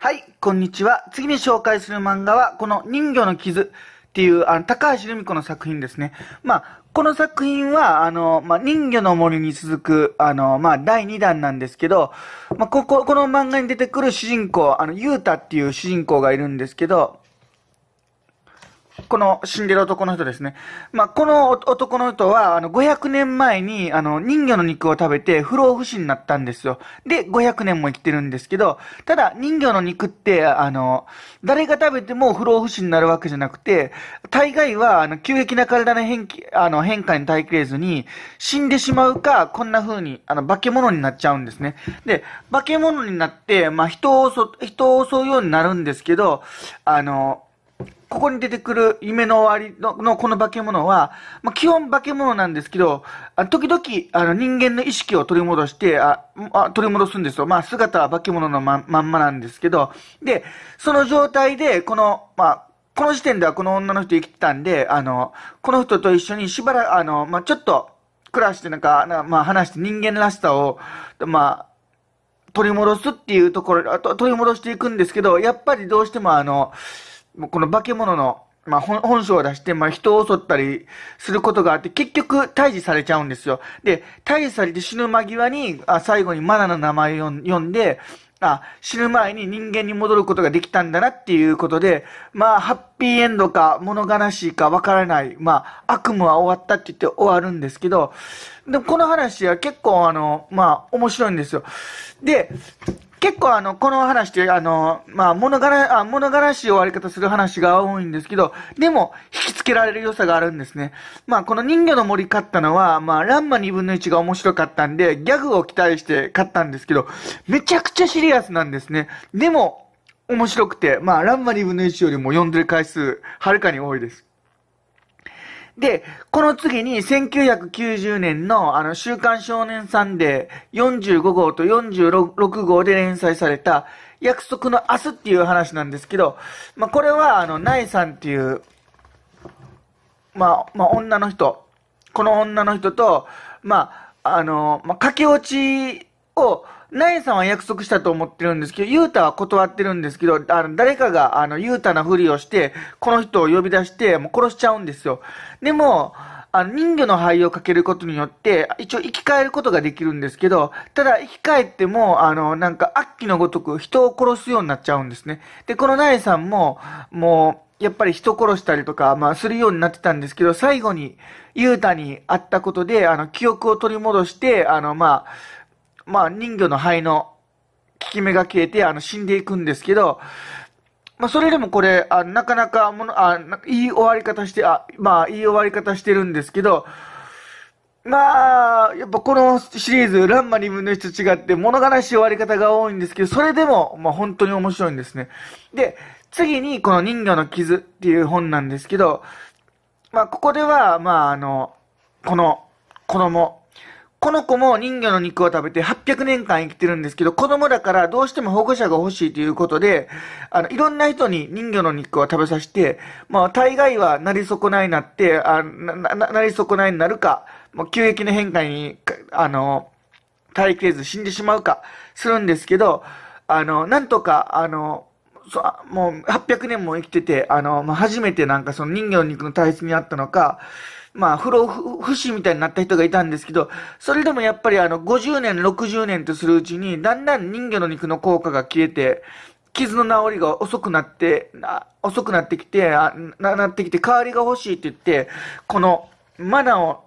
はい、こんにちは。次に紹介する漫画は、この人魚の傷っていう、あの、高橋留美子の作品ですね。まあ、この作品は、あの、まあ、人魚の森に続く、あの、まあ、第2弾なんですけど、まあ、ここ、この漫画に出てくる主人公、あの、ゆうたっていう主人公がいるんですけど、この死んでる男の人ですね。まあ、この男の人は、あの、500年前に、あの、人魚の肉を食べて不老不死になったんですよ。で、500年も生きてるんですけど、ただ、人魚の肉って、あの、誰が食べても不老不死になるわけじゃなくて、大概は、あの、急激な体の変あの変化に耐えきれずに、死んでしまうか、こんな風に、あの、化け物になっちゃうんですね。で、化け物になって、まあ、人を襲、人を襲うようになるんですけど、あの、ここに出てくる夢の終わりののこの化け物は、まあ、基本化け物なんですけど、あ時々あの人間の意識を取り戻して、ああ取り戻すんですよ。まあ、姿は化け物のままんまなんですけど、で、その状態で、この、まあ、この時点ではこの女の人生きてたんで、あの、この人と一緒にしばらく、あの、まあ、ちょっと、暮らしてなんか、なまあ、話して人間らしさを、まあ、取り戻すっていうところ、あと取り戻していくんですけど、やっぱりどうしてもあの、もうこの化け物の、まあ、本性を出して、まあ、人を襲ったりすることがあって、結局退治されちゃうんですよ。で、退治されて死ぬ間際に、あ最後にマナの名前を読んで、あ、死ぬ前に人間に戻ることができたんだなっていうことで、まあ、ハッピーエンドか物悲しいかわからない、まあ、悪夢は終わったって言って終わるんですけど、でもこの話は結構あの、まあ、面白いんですよ。で、結構あの、この話って、あの、まあ、物柄、あ物柄し終わり方する話が多いんですけど、でも、引きつけられる良さがあるんですね。まあ、この人魚の森買ったのは、まあ、ランマ2分の一が面白かったんで、ギャグを期待して買ったんですけど、めちゃくちゃシリアスなんですね。でも、面白くて、まあ、ランマ2分の一よりも読んでる回数、はるかに多いです。で、この次に1990年のあの週刊少年サンデー45号と46号で連載された約束の明日っていう話なんですけど、まあ、これはあの、ナイさんっていう、まあ、まあ、女の人、この女の人と、まあ、あの、まあ、駆け落ち構、ナエさんは約束したと思ってるんですけど、ユータは断ってるんですけど、あの、誰かが、あの、ユータなふりをして、この人を呼び出して、もう殺しちゃうんですよ。でも、あの、人魚の灰をかけることによって、一応生き返ることができるんですけど、ただ生き返っても、あの、なんか、悪鬼のごとく人を殺すようになっちゃうんですね。で、このナエさんも、もう、やっぱり人殺したりとか、まあ、するようになってたんですけど、最後に、ユータに会ったことで、あの、記憶を取り戻して、あの、まあ、まあ、人魚の肺の効き目が消えて、あの、死んでいくんですけど、まあ、それでもこれ、あなかなかもの、あいい終わり方して、あまあ、いい終わり方してるんですけど、まあ、やっぱこのシリーズ、ランマ2分の1と違って物悲しい終わり方が多いんですけど、それでも、まあ本当に面白いんですね。で、次にこの人魚の傷っていう本なんですけど、まあここでは、まああの、この子供この子も人魚の肉を食べて800年間生きてるんですけど、子供だからどうしても保護者が欲しいということで、あの、いろんな人に人魚の肉を食べさせて、まあ、大概はなり損ないになって、あな、な、なり損ないになるか、もう急激な変化に、あの、耐えきれず死んでしまうか、するんですけど、あの、なんとか、あの、そう、もう800年も生きてて、あの、まあ、初めてなんかその人魚の肉の体質にあったのか、まあ、不老不死みたいになった人がいたんですけど、それでもやっぱりあの、50年、60年とするうちに、だんだん人魚の肉の効果が消えて、傷の治りが遅くなって、遅くなってきて、ななってきて、代わりが欲しいって言って、この、マナを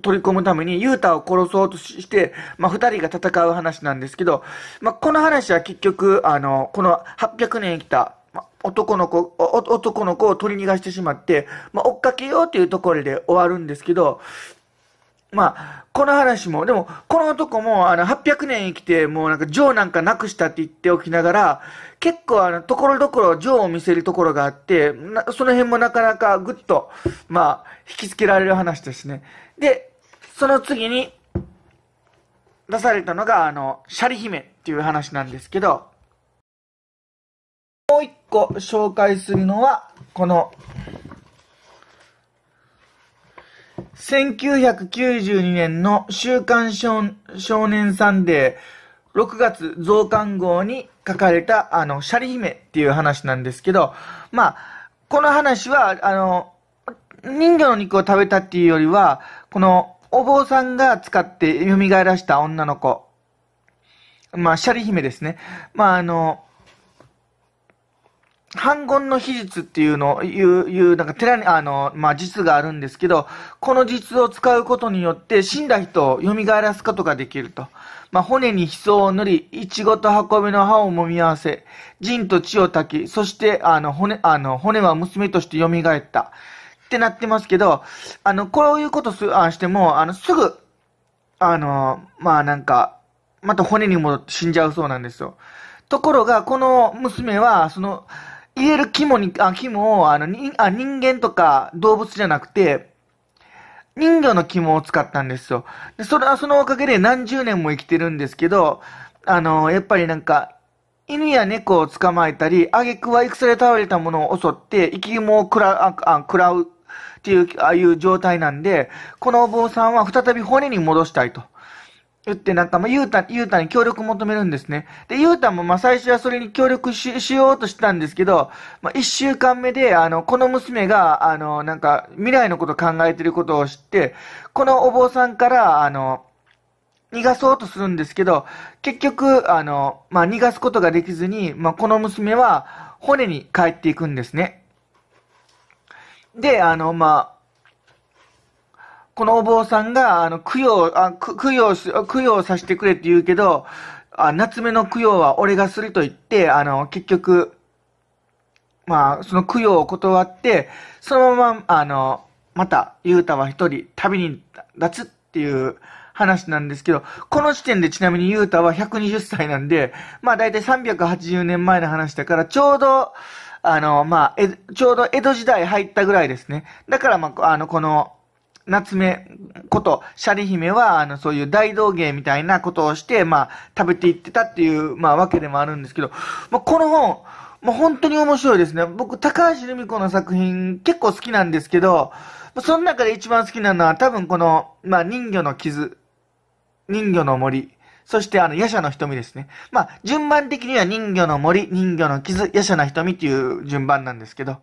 取り込むために、ユータを殺そうとして、まあ、二人が戦う話なんですけど、まあ、この話は結局、あの、この800年生きた、まあ、男の子、男の子を取り逃がしてしまって、まあ、追っかけようというところで終わるんですけど、まあ、この話も、でも、この男も、あの、800年生きて、もうなんか、情なんかなくしたって言っておきながら、結構、あの、ところどころ情を見せるところがあって、その辺もなかなかぐっと、まあ、引きつけられる話ですね。で、その次に出されたのが、あの、シャリ姫っていう話なんですけど、もう一個紹介するのは、この、1992年の週刊少年サンデー6月増刊号に書かれた、あの、シャリ姫っていう話なんですけど、まあ、この話は、あの、人魚の肉を食べたっていうよりは、このお坊さんが使って蘇らした女の子。まあ、シャリ姫ですね。まあ、あの、反言の秘術っていうのを、いう、いう、なんか寺に、あの、まあ、実があるんですけど、この実を使うことによって、死んだ人を蘇らすことができると。まあ、骨に砒を塗り、イチゴと運びの歯を揉み合わせ、人と血を炊き、そして、あの、骨、あの、骨は娘として蘇った。ってなってますけど、あの、こういうことすあしても、あの、すぐ、あの、まあなんか、また骨に戻って死んじゃうそうなんですよ。ところが、この娘は、その、言える肝に、あ、肝を、あの、にあ人間とか動物じゃなくて、人魚の肝を使ったんですよ。で、それはそのおかげで何十年も生きてるんですけど、あの、やっぱりなんか、犬や猫を捕まえたり、挙句は戦で倒れたものを襲って、生き物を食らああらうっていう、ああいう状態なんで、このお坊さんは再び骨に戻したいと。言って、なんか、まあ、ゆうた、ゆうたに協力求めるんですね。で、ゆうたも、ま、最初はそれに協力し、しようとしたんですけど、まあ、一週間目で、あの、この娘が、あの、なんか、未来のこと考えてることを知って、このお坊さんから、あの、逃がそうとするんですけど、結局、あの、まあ、逃がすことができずに、まあ、この娘は、骨に帰っていくんですね。で、あの、まあ、このお坊さんが、あの、供養、あ供養供養させてくれって言うけど、あ夏目の供養は俺がすると言って、あの、結局、まあ、その供養を断って、そのまま、あの、また、ゆうたは一人、旅に立つっていう話なんですけど、この時点でちなみにゆうたは120歳なんで、まあ大体380年前の話だから、ちょうど、あの、まあ、ちょうど江戸時代入ったぐらいですね。だから、まあ、あの、この、夏目こと、シャリ姫は、あの、そういう大道芸みたいなことをして、まあ、食べていってたっていう、まあ、わけでもあるんですけど、まあ、この本、もう本当に面白いですね。僕、高橋留美子の作品結構好きなんですけど、その中で一番好きなのは多分この、まあ、人魚の傷、人魚の森そして、あの、夜叉の瞳ですね。まあ、順番的には人魚の森、人魚の傷、夜叉の瞳っていう順番なんですけど、